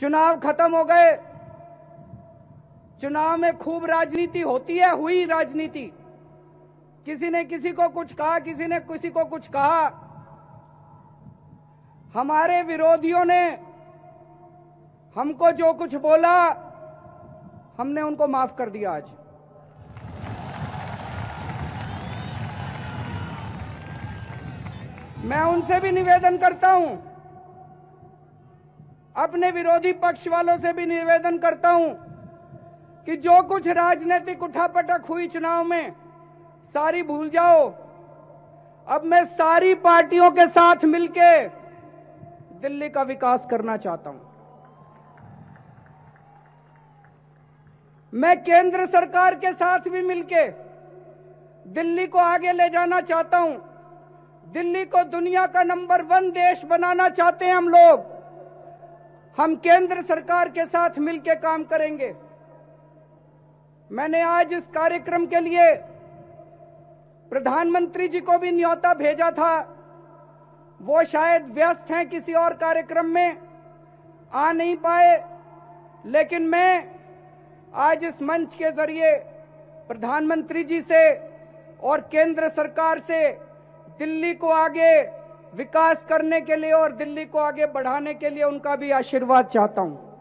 चुनाव खत्म हो गए चुनाव में खूब राजनीति होती है हुई राजनीति किसी ने किसी को कुछ कहा किसी ने किसी को कुछ कहा हमारे विरोधियों ने हमको जो कुछ बोला हमने उनको माफ कर दिया आज मैं उनसे भी निवेदन करता हूं अपने विरोधी पक्ष वालों से भी निवेदन करता हूं कि जो कुछ राजनीतिक उठापटक हुई चुनाव में सारी भूल जाओ अब मैं सारी पार्टियों के साथ मिलके दिल्ली का विकास करना चाहता हूं मैं केंद्र सरकार के साथ भी मिलके दिल्ली को आगे ले जाना चाहता हूं दिल्ली को दुनिया का नंबर वन देश बनाना चाहते हैं हम लोग हम केंद्र सरकार के साथ मिलकर काम करेंगे मैंने आज इस कार्यक्रम के लिए प्रधानमंत्री जी को भी न्योता भेजा था वो शायद व्यस्त हैं किसी और कार्यक्रम में आ नहीं पाए लेकिन मैं आज इस मंच के जरिए प्रधानमंत्री जी से और केंद्र सरकार से दिल्ली को आगे विकास करने के लिए और दिल्ली को आगे बढ़ाने के लिए उनका भी आशीर्वाद चाहता हूं